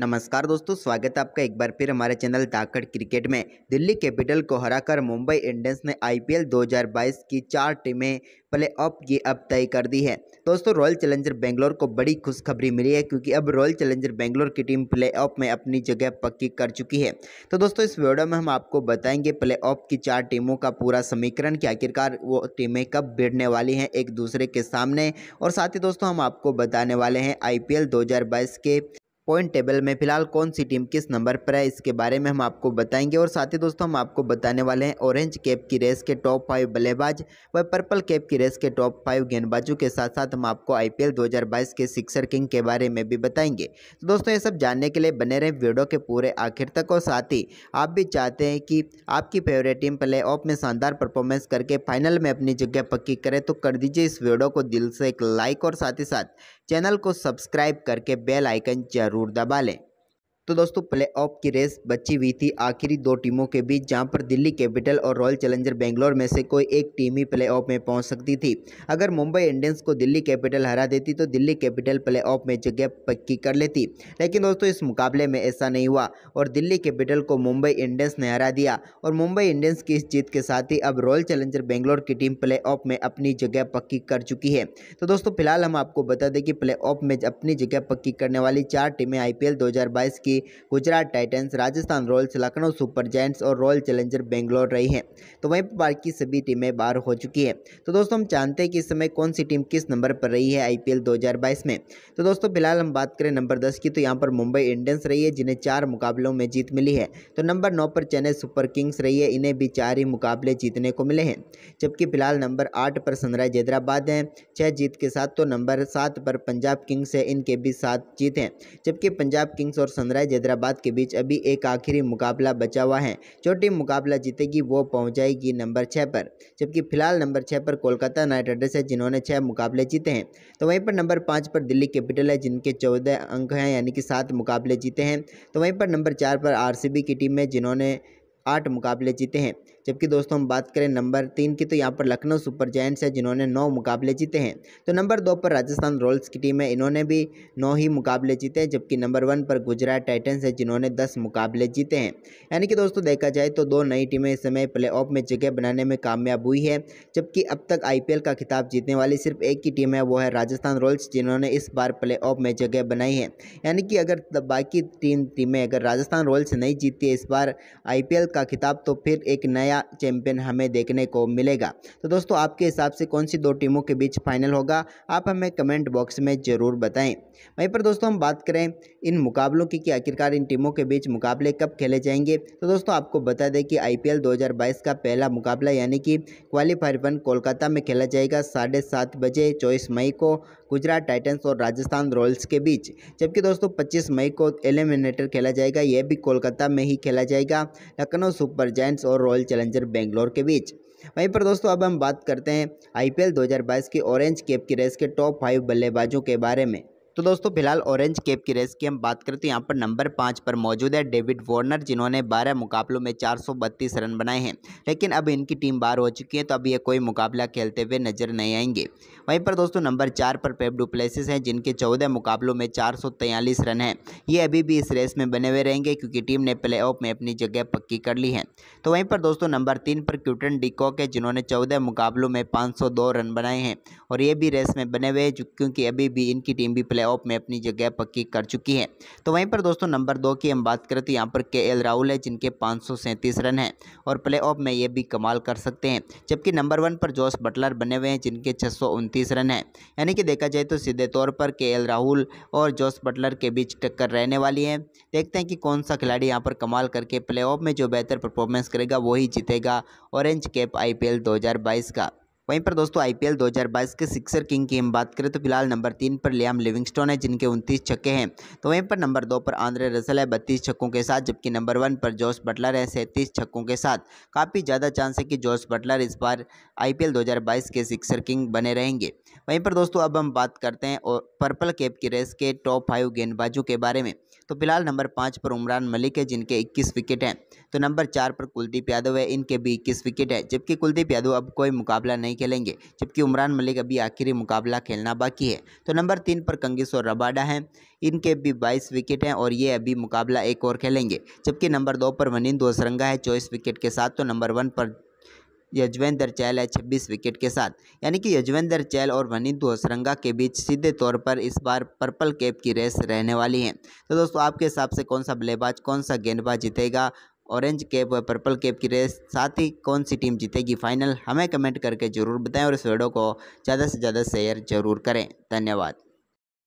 नमस्कार दोस्तों स्वागत है आपका एक बार फिर हमारे चैनल ताकड़ क्रिकेट में दिल्ली कैपिटल को हराकर मुंबई इंडियंस ने आईपीएल 2022 की चार टीमें प्ले ऑफ की अब तय कर दी है दोस्तों रॉयल चैलेंजर बेंगलोर को बड़ी खुशखबरी मिली है क्योंकि अब रॉयल चैलेंजर बेंगलोर की टीम प्ले ऑफ में अपनी जगह पक्की कर चुकी है तो दोस्तों इस वीडियो में हम आपको बताएंगे प्ले ऑफ की चार टीमों का पूरा समीकरण कि आखिरकार वो टीमें कब भिड़ने वाली हैं एक दूसरे के सामने और साथ ही दोस्तों हम आपको बताने वाले हैं आई पी के पॉइंट टेबल में फिलहाल कौन सी टीम किस नंबर पर है इसके बारे में हम आपको बताएंगे और साथ ही दोस्तों हम आपको बताने वाले हैं ऑरेंज कैप की रेस के टॉप फाइव बल्लेबाज व पर्पल कैप की रेस के टॉप फाइव गेंदबाजों के साथ साथ हम आपको आईपीएल 2022 के सिक्सर किंग के बारे में भी बताएंगे तो दोस्तों ये सब जानने के लिए बने रहें वीडियो के पूरे आखिर तक और साथ ही आप भी चाहते हैं कि आपकी फेवरेट टीम प्ले ऑफ में शानदार परफॉर्मेंस करके फाइनल में अपनी जगह पक्की करें तो कर दीजिए इस वीडियो को दिल से एक लाइक और साथ ही साथ चैनल को सब्सक्राइब करके बेल आइकन जरूर दबा लें तो दोस्तों प्ले ऑफ की रेस बची हुई थी आखिरी दो टीमों के बीच जहां पर दिल्ली कैपिटल और रॉयल चैलेंजर बेंगलोर में से कोई एक टीम ही प्ले ऑफ में पहुंच सकती थी अगर मुंबई इंडियंस को दिल्ली कैपिटल हरा देती तो दिल्ली कैपिटल प्ले ऑफ में जगह पक्की कर लेती लेकिन दोस्तों इस मुकाबले में ऐसा नहीं हुआ और दिल्ली कैपिटल को मुंबई इंडियंस ने हरा दिया और मुंबई इंडियंस की इस जीत के साथ ही अब रॉयल चैलेंजर बेंगलोर की टीम प्ले ऑफ में अपनी जगह पक्की कर चुकी है तो दोस्तों फिलहाल हम आपको बता दें कि प्ले ऑफ में अपनी जगह पक्की करने वाली चार टीमें आई पी की Delhi Gujarat Titans Rajasthan Royals Lucknow Super Giants और रॉयल चैलेंजर बेंगलोर रही हैं तो वहीं पर बाकी सभी टीमें बाहर हो चुकी है तो दोस्तों हम जानते हैं कि इस समय कौन सी टीम किस नंबर पर रही है आईपीएल 2022 में तो दोस्तों फिलहाल हम बात करें नंबर दस की तो यहाँ पर मुंबई इंडियंस रही है जिन्हें चार मुकाबलों में जीत मिली है तो नंबर नौ पर चेन्नई सुपर किंग्स रही है इन्हें भी चार ही मुकाबले जीतने को मिले हैं जबकि फिलहाल नंबर आठ पर सनराइज हैदराबाद हैं छः जीत के साथ तो नंबर सात पर पंजाब किंग्स है इनके भी सात जीत हैं जबकि पंजाब किंग्स और सनराइज हैदराबाद के बीच अभी एक आखिरी मुकाबला बचा हुआ है जो टीम मुकाबला जीतेगी वो पहुंचाएगी नंबर छः पर जबकि फिलहाल नंबर छः पर कोलकाता नाइट राइडर्स है जिन्होंने छः मुकाबले जीते हैं तो वहीं पर नंबर पाँच पर दिल्ली कैपिटल है जिनके चौदह अंक हैं यानी कि सात मुकाबले जीते हैं तो वहीं पर नंबर चार पर आर की टीम है जिन्होंने आठ मुकाबले जीते हैं जबकि दोस्तों हम बात करें नंबर तीन की तो यहाँ पर लखनऊ सुपर जैंट्स है जिन्होंने नौ मुकाबले जीते हैं तो नंबर दो पर राजस्थान रॉयल्स की टीम है इन्होंने भी नौ ही मुकाबले जीते हैं जबकि नंबर वन पर गुजरात टाइटन्स है जिन्होंने दस मुकाबले जीते हैं यानी कि दोस्तों देखा जाए तो दो नई टीमें इस समय प्ले में जगह बनाने में कामयाब हुई है जबकि अब तक आई का खिताब जीतने वाली सिर्फ एक ही टीम है वो है राजस्थान रॉयल्स जिन्होंने इस बार प्ले में जगह बनाई है यानी कि अगर बाकी तीन टीमें अगर राजस्थान रॉयल्स नहीं जीती है इस बार आई का खिताब तो फिर एक नया नया चैंपियन हमें देखने को मिलेगा तो दोस्तों आपके हिसाब से कौन सी दो टीमों के बीच फाइनल होगा आप हमें कमेंट बॉक्स में ज़रूर बताएं वहीं पर दोस्तों हम बात करें इन मुकाबलों की कि आखिरकार इन टीमों के बीच मुकाबले कब खेले जाएंगे तो दोस्तों आपको बता दें कि आई पी का पहला मुकाबला यानी कि क्वालिफायर वन कोलकाता में खेला जाएगा साढ़े बजे चौबीस मई को गुजरात टाइटन्स और राजस्थान रॉयल्स के बीच जबकि दोस्तों पच्चीस मई को एलिमिनेटर खेला जाएगा यह भी कोलकाता में ही खेला जाएगा लखनऊ सुपर जैंट्स और रॉयल चैलेंजर बेंगलोर के बीच वहीं पर दोस्तों अब हम बात करते हैं आईपीएल 2022 की ऑरेंज कैप की रेस के टॉप फाइव बल्लेबाजों के बारे में तो दोस्तों फिलहाल ऑरेंज कैप की रेस की हम बात करें तो यहाँ पर नंबर पाँच पर मौजूद है डेविड वार्नर जिन्होंने बारह मुकाबलों में चार रन बनाए हैं लेकिन अब इनकी टीम बाहर हो चुकी है तो अब ये कोई मुकाबला खेलते हुए नजर नहीं आएंगे वहीं पर दोस्तों नंबर चार पर पेप डुप्लेसिस हैं जिनके चौदह मुकाबलों में चार रन हैं ये अभी भी इस रेस में बने हुए रहेंगे क्योंकि टीम ने प्ले में अपनी जगह पक्की कर ली है तो वहीं पर दोस्तों नंबर तीन पर क्यूटन डिकॉक है जिन्होंने चौदह मुकाबलों में पाँच रन बनाए हैं और ये भी रेस में बने हुए हैं क्योंकि अभी भी इनकी टीम भी प्ले प्लेऑफ में अपनी जगह पक्की कर चुकी है तो वहीं पर दोस्तों नंबर दो की हम बात करें तो यहाँ पर के एल राहुल है जिनके पाँच रन हैं और प्ले में ये भी कमाल कर सकते हैं जबकि नंबर वन पर जोश बटलर बने हुए हैं जिनके छः रन हैं यानी कि देखा जाए तो सीधे तौर पर के एल राहुल और जोस बटलर के बीच टक्कर रहने वाली है देखते हैं कि कौन सा खिलाड़ी यहाँ पर कमाल करके प्लेऑफ में जो बेहतर परफॉर्मेंस करेगा वही जीतेगा ऑरेंज कैप आईपीएल 2022 का वहीं पर दोस्तों आईपीएल 2022 के सिक्सर किंग की हम बात करें तो फिलहाल नंबर तीन पर लियाम लिविंगस्टोन है जिनके उनतीस छक्के हैं तो वहीं पर नंबर दो पर आंद्रे रसल है बत्तीस छक्कों के साथ जबकि नंबर वन पर जोश बटलर है सैंतीस छक्कों के साथ काफ़ी ज़्यादा चांस है कि जोश बटलर इस बार आई पी के सिक्सर किंग बने रहेंगे वहीं पर दोस्तों अब हम बात करते हैं और पर्पल कैप की रेस के टॉप फाइव गेंदबाजों के बारे में तो फिलहाल नंबर पाँच पर उमरान मलिक है जिनके इक्कीस विकेट हैं तो नंबर चार पर कुलदीप यादव है इनके भी इक्कीस विकेट है जबकि कुलदीप यादव अब कोई मुकाबला नहीं खेलेंगे जबकि उमरान मलिक अभी आखिरी मुकाबला खेलना बाकी है तो नंबर तीन पर कंगिस और रबाडा हैं इनके भी बाईस विकेट हैं और ये अभी मुकाबला एक और खेलेंगे जबकि नंबर दो पर वनिंद दोसरंगा है चौबीस विकेट के साथ तो नंबर वन पर यजवेंद्र चैल है छब्बीस विकेट के साथ यानी कि यजवेंद्र चैल और वनित होसरंगा के बीच सीधे तौर पर इस बार पर्पल कैप की रेस रहने वाली है तो दोस्तों आपके हिसाब से कौन सा बल्लेबाज कौन सा गेंदबाज जीतेगा ऑरेंज कैप व पर्पल कैप की रेस साथ ही कौन सी टीम जीतेगी फाइनल हमें कमेंट करके ज़रूर बताएं और इस वीडियो को ज़्यादा से ज़्यादा शेयर जरूर करें धन्यवाद